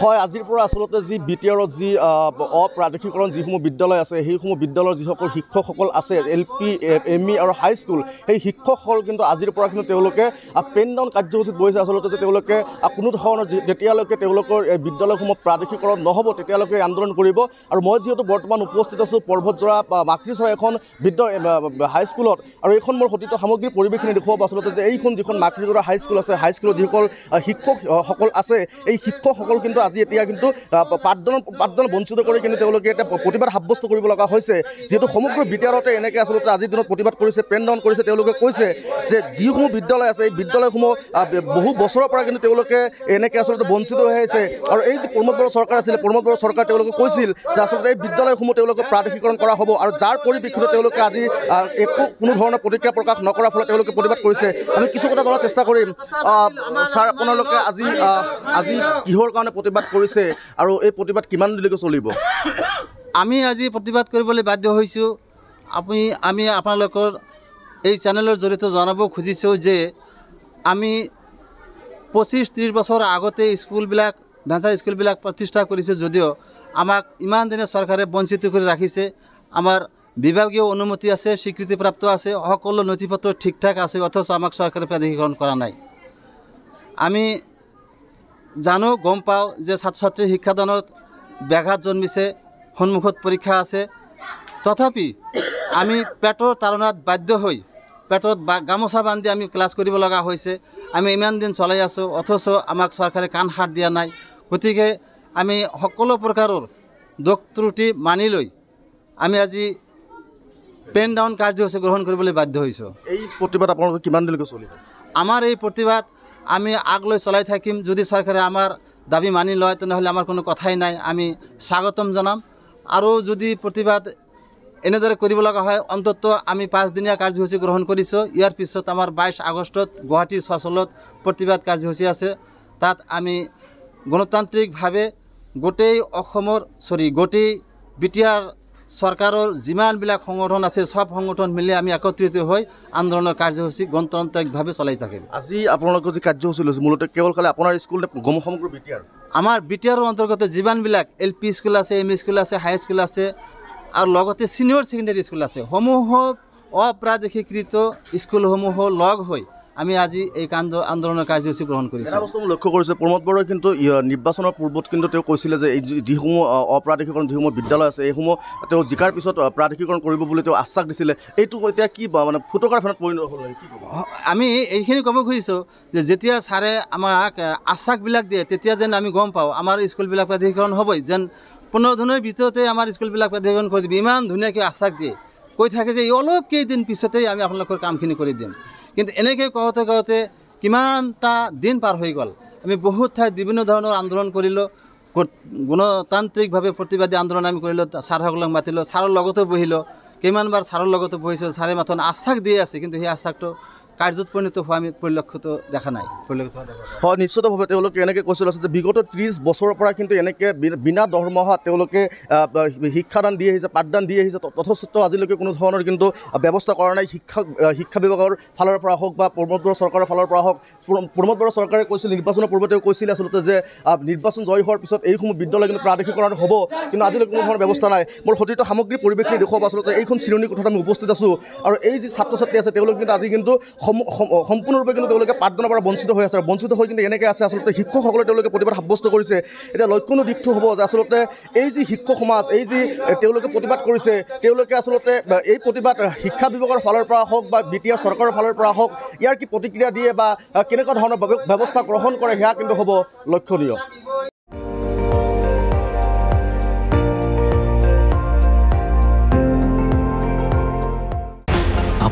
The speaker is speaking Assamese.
হয় আজিৰ পৰা আচলতে যি বি টি আৰত যি অপ্ৰাদেশিকৰণ যিসমূহ বিদ্যালয় আছে সেইসমূহ বিদ্যালয়ৰ যিসকল শিক্ষকসকল আছে এল পি এম ই আৰু হাইস্কুল সেই শিক্ষকসকল কিন্তু আজিৰ পৰা কিন্তু তেওঁলোকে পেন ডাউন কাৰ্যসূচীত বহিছে আচলতে যে তেওঁলোকে কোনো ধৰণৰ যেতিয়ালৈকে তেওঁলোকৰ বিদ্যালয়সমূহ প্ৰাদেশিকৰণ নহ'ব তেতিয়ালৈকে আন্দোলন কৰিব আৰু মই যিহেতু বৰ্তমান উপস্থিত আছোঁ পৰ্বতজোৰা মাকৃচৰ এখন বিদ্যালয় হাইস্কুলত আৰু এইখন মোৰ সতীত সামগ্ৰী পৰিৱেশখিনি দেখুৱাব আচলতে যে এইখন যিখন মাকৃজোৰা হাইস্কুল আছে হাইস্কুলত যিসকল শিক্ষকসকল আছে এই শিক্ষকসকল কিন্তু আজি এতিয়া কিন্তু পাঠদান পাঠদান বঞ্চিত কৰি কিন্তু তেওঁলোকে এতিয়া প্ৰতিবাদ সাব্যস্ত কৰিব লগা হৈছে যিহেতু সমগ্ৰ বিদ্যালয়তে এনেকৈ আচলতে আজিৰ দিনত প্ৰতিবাদ কৰিছে পেন পেণ্ডন কৰিছে তেওঁলোকে কৈছে যে যিসমূহ বিদ্যালয় আছে এই বিদ্যালয়সমূহ বহু বছৰৰ পৰা কিন্তু তেওঁলোকে এনেকৈ আচলতে বঞ্চিত হৈ আহিছে আৰু এই যে প্ৰমোদ বড়ো চৰকাৰ আছিলে প্ৰমোদ বড়ো চৰকাৰে তেওঁলোকে কৈছিল যে আচলতে এই বিদ্যালয়সমূহ তেওঁলোকে প্ৰাদেশীকৰণ কৰা হ'ব আৰু যাৰ পৰিপ্ৰেক্ষিতত তেওঁলোকে আজি একো কোনো ধৰণৰ প্ৰতিক্ৰিয়া প্ৰকাশ নকৰাৰ ফলত তেওঁলোকে প্ৰতিবাদ কৰিছে আমি কিছু কথা জনাৰ চেষ্টা কৰিম ছাৰ আপোনালোকে আজি আজি কিহৰ কাৰণে প্ৰতিবাদ কৰিছে আৰু এই প্ৰতিবাদ কিমান দিনলৈকে চলিব আমি আজি প্ৰতিবাদ কৰিবলৈ বাধ্য হৈছোঁ আপুনি আমি আপোনালোকৰ এই চেনেলৰ জৰিয়তে জনাব খুজিছোঁ যে আমি পঁচিছ ত্ৰিছ বছৰ আগতে স্কুলবিলাক ভেঞ্চাৰ স্কুলবিলাক প্ৰতিষ্ঠা কৰিছোঁ যদিও আমাক ইমান দিনে চৰকাৰে বঞ্চিত কৰি ৰাখিছে আমাৰ বিভাগীয় অনুমতি আছে স্বীকৃতিপ্রাপ্ত আছে সকল নথিপত্র ঠিকঠাক আছে অথচ আমাক সরকারে প্রাধিকরণ কৰা নাই আমি জানো গম পাওঁ যে ছাত্ৰ ছাত্ৰীৰ শিক্ষাদানত ব্যাঘাত জন্মিছে সন্মুখত পৰীক্ষা আছে তথাপি আমি পেটৰ তাৰণাত বাধ্য হৈ পেটত বা গামোচা বান্ধি আমি ক্লাছ কৰিব লগা হৈছে আমি ইমান দিন চলাই আছোঁ অথচ আমাক চৰকাৰে কাণ সাৰ দিয়া নাই গতিকে আমি সকলো প্ৰকাৰৰ দোষ ত্ৰুটি মানি লৈ আমি আজি পেন ডাউন কাৰ্যসূচী গ্ৰহণ কৰিবলৈ বাধ্য হৈছোঁ এই প্ৰতিবাদ আপোনালোকে কিমান দিনলৈকে চলিব আমাৰ এই প্ৰতিবাদ আমি আগলৈ চলাই থাকিম যদি চৰকাৰে আমাৰ দাবী মানি লয় তেনেহ'লে আমাৰ কোনো কথাই নাই আমি স্বাগতম জনাম আৰু যদি প্ৰতিবাদ এনেদৰে কৰিব লগা হয় অন্তত আমি পাঁচদিনীয়া কাৰ্যসূচী গ্ৰহণ কৰিছোঁ ইয়াৰ পিছত আমাৰ বাইছ আগষ্টত গুৱাহাটীৰ চচলত প্ৰতিবাদ কাৰ্যসূচী আছে তাত আমি গণতান্ত্ৰিকভাৱে গোটেই অসমৰ চৰি গোটেই বি টি আৰ চৰকাৰৰ যিমানবিলাক সংগঠন আছে চব সংগঠন মিলি আমি একত্ৰিত হৈ আন্দোলনৰ কাৰ্যসূচী গণতান্ত্ৰিকভাৱে চলাই থাকিম আজি আপোনালোকৰ যি কাৰ্যসূচী লৈছে মূলতে কেৱল খালে আপোনাৰ স্কুল গম সমগ্ৰ বি টি আৰ আমাৰ বি টি আৰৰ অন্তৰ্গত যিমানবিলাক এল পি স্কুল আছে এম ই স্কুল আছে হাই স্কুল আছে আৰু লগতে ছিনিয়ৰ ছেকেণ্ডেৰী স্কুল আছে সমূহ অপ্ৰাদেশীকৃত স্কুলসমূহ লগ হৈ আমি আজি এই আন্দোলনৰ কাৰ্যসূচী গ্ৰহণ কৰিছোঁ বস্তু মই লক্ষ্য কৰিছোঁ প্ৰমোদ বৰুৱাই কিন্তু নিৰ্বাচনৰ পূৰ্বত কিন্তু তেওঁ কৈছিলে যে এই যিসমূহ অপ্ৰাদেশিকৰণ যিসমূহ বিদ্যালয় আছে এইসমূহ তেওঁ জিকাৰ পিছত প্ৰাদেশিকৰণ কৰিব বুলি তেওঁ আশ্বাস দিছিলে এইটো এতিয়া কি মানে ফুটকাৰখনত পৰিণত হ'ল কি আমি এইখিনি ক'ব খুজিছোঁ যে যেতিয়া ছাৰে আমাক আশ্বাসবিলাক দিয়ে তেতিয়া যেন আমি গম পাওঁ আমাৰ স্কুলবিলাক প্ৰাধিকৰণ হ'বই যেন পোন্ধৰ দিনৰ ভিতৰতে আমাৰ স্কুলবিলাক প্ৰাধিকৰণ কৰি দিব ইমান ধুনীয়াকৈ আশ্বাস দিয়ে কৈ থাকে যে এই অলপ কেইদিন পিছতেই আমি আপোনালোকৰ কামখিনি কৰি দিম কিন্তু এনেকৈ কওঁতে কওঁতে কিমানটা দিন পাৰ হৈ গ'ল আমি বহুত ঠাইত বিভিন্ন ধৰণৰ আন্দোলন কৰিলোঁ গণতান্ত্ৰিকভাৱে প্ৰতিবাদী আন্দোলন আমি কৰিলোঁ ছাৰসকলক মাতিলোঁ ছাৰৰ লগতো বহিলোঁ কিমানবাৰ ছাৰৰ লগতো বহিছোঁ ছাৰে মাথোন আশ্বাস দিয়ে আছে কিন্তু সেই আশ্বাসটো কাৰ্যত পৰিণত হোৱা আমি পৰিলক্ষিত দেখা নাই হয় নিশ্চিতভাৱে তেওঁলোকে এনেকৈ কৈছিল আচলতে বিগত ত্ৰিছ বছৰৰ পৰা কিন্তু এনেকৈ বিনা দৰমহা তেওঁলোকে শিক্ষাদান দি আহিছে পাঠদান দি আহিছে তথাস্ত আজিলৈকে কোনো ধৰণৰ কিন্তু ব্যৱস্থা কৰা নাই শিক্ষা শিক্ষা বিভাগৰ ফালৰ পৰা হওক বা প্ৰমোদ বড়ো চৰকাৰৰ ফালৰ পৰা হওক প্ৰমোদ বড়ো চৰকাৰে কৈছিল নিৰ্বাচনৰ পূৰ্বে তেওঁ কৈছিল আচলতে যে নিৰ্বাচন জয় হোৱাৰ পিছত এইসমূহ বিদ্যালয় কিন্তু প্ৰাদেশিকৰণ হ'ব কিন্তু আজিলৈকে কোনো ধৰণৰ ব্যৱস্থা নাই মোৰ সতীৰ্থ সামগ্ৰী পৰিৱেশ দেখুৱাব আচলতে এইখন চিৰণী কোঠাত আমি উপস্থিত আছোঁ আৰু এই যি ছাত্ৰ ছাত্ৰী আছে তেওঁলোক কিন্তু আজি কিন্তু সম্পূৰ্ণৰূপে কিন্তু তেওঁলোকে পাঠদানৰ পৰা বঞ্চিত হৈ আছে বঞ্চিত হৈ কিন্তু এনেকৈ আছে আচলতে শিক্ষকসকলে তেওঁলোকে প্ৰতিবাদ সাব্যস্ত কৰিছে এতিয়া লক্ষণো দিশটো হ'ব যে আচলতে এই যি শিক্ষক সমাজ এই যি তেওঁলোকে প্ৰতিবাদ কৰিছে তেওঁলোকে আচলতে এই প্ৰতিবাদ শিক্ষা বিভাগৰ ফালৰ পৰা হওক বা বি টি আৰ চৰকাৰৰ ফালৰ পৰা হওক ইয়াৰ কি প্ৰতিক্ৰিয়া দিয়ে বা কেনেকুৱা ধৰণৰ ব্যৱস্থা গ্ৰহণ কৰে সেয়া কিন্তু হ'ব লক্ষণীয়